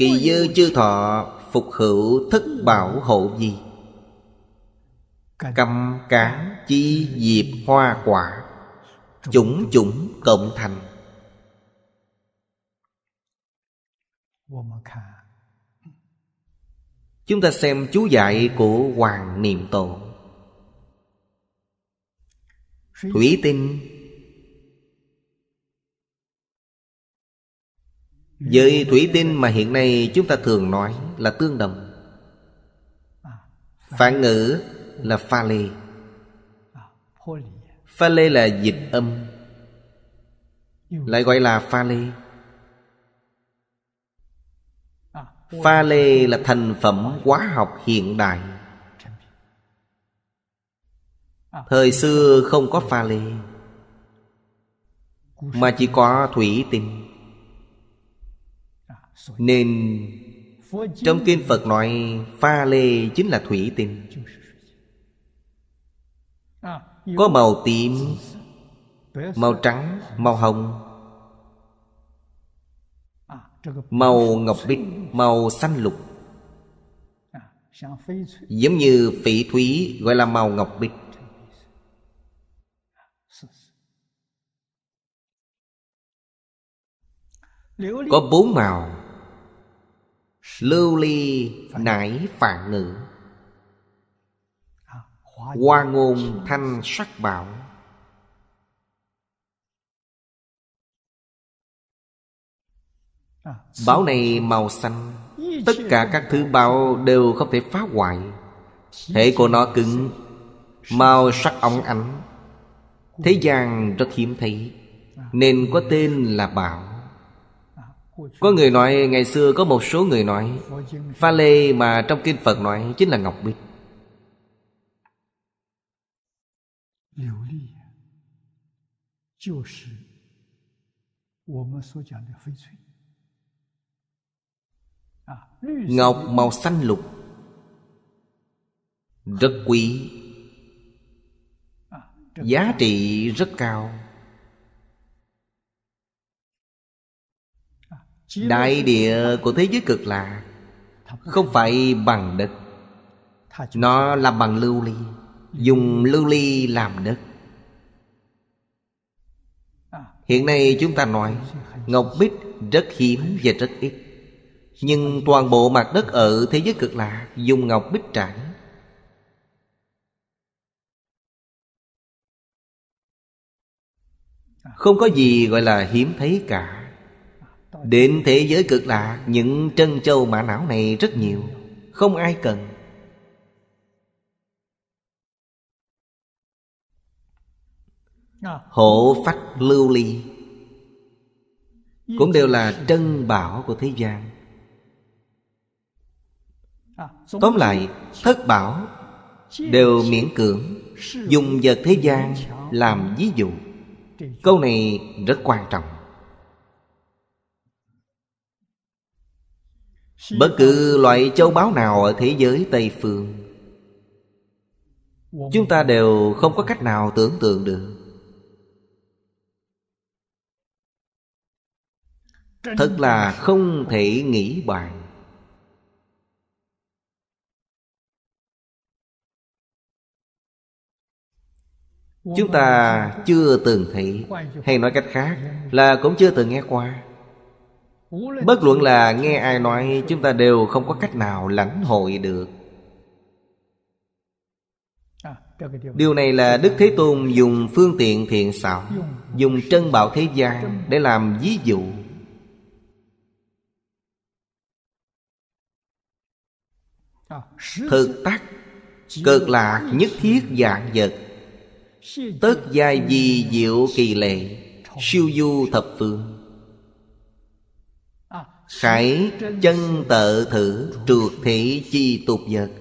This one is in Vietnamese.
Kỳ dư chư thọ Phục hữu thất bảo hộ gì Cầm cán chi diệp hoa quả Chủng chủng cộng thành Chúng ta xem chú dạy của Hoàng Niệm Tổ Thủy tinh Với thủy tinh mà hiện nay chúng ta thường nói là tương đồng Phản ngữ là pha lê Pha lê là dịch âm Lại gọi là pha lê Pha lê là thành phẩm hóa học hiện đại Thời xưa không có pha lê Mà chỉ có thủy tinh nên Trong kinh Phật nói Pha lê chính là thủy tinh Có màu tím Màu trắng Màu hồng Màu ngọc bích Màu xanh lục Giống như phỉ thúy gọi là màu ngọc bích Có bốn màu Lưu ly nải phạn ngữ Hoa ngôn thanh sắc bảo Bảo này màu xanh Tất cả các thứ bảo đều không thể phá hoại Thể của nó cứng Màu sắc óng ánh Thế gian rất hiếm thấy Nên có tên là bảo có người nói ngày xưa có một số người nói Pha lê mà trong kinh Phật nói chính là ngọc bích Ngọc màu xanh lục Rất quý Giá trị rất cao đại địa của thế giới cực lạ không phải bằng đất nó là bằng lưu ly dùng lưu ly làm đất hiện nay chúng ta nói ngọc bích rất hiếm và rất ít nhưng toàn bộ mặt đất ở thế giới cực lạ dùng ngọc bích trải không có gì gọi là hiếm thấy cả Đến thế giới cực lạc Những trân châu mã não này rất nhiều Không ai cần Hộ phách lưu ly Cũng đều là trân bảo của thế gian Tóm lại Thất bảo Đều miễn cưỡng Dùng vật thế gian Làm ví dụ Câu này rất quan trọng Bất cứ loại châu báu nào ở thế giới Tây Phương Chúng ta đều không có cách nào tưởng tượng được Thật là không thể nghĩ bàn Chúng ta chưa từng thấy Hay nói cách khác là cũng chưa từng nghe qua Bất luận là nghe ai nói Chúng ta đều không có cách nào lãnh hội được à, Điều này là Đức Thế Tôn dùng phương tiện thiện xảo Dùng trân bảo thế gian để làm ví dụ à, Thực tắc Cực lạc nhất thiết dạng vật Tất giai di diệu kỳ lệ Siêu du thập phương khải chân tự thử trượt thị chi tục vật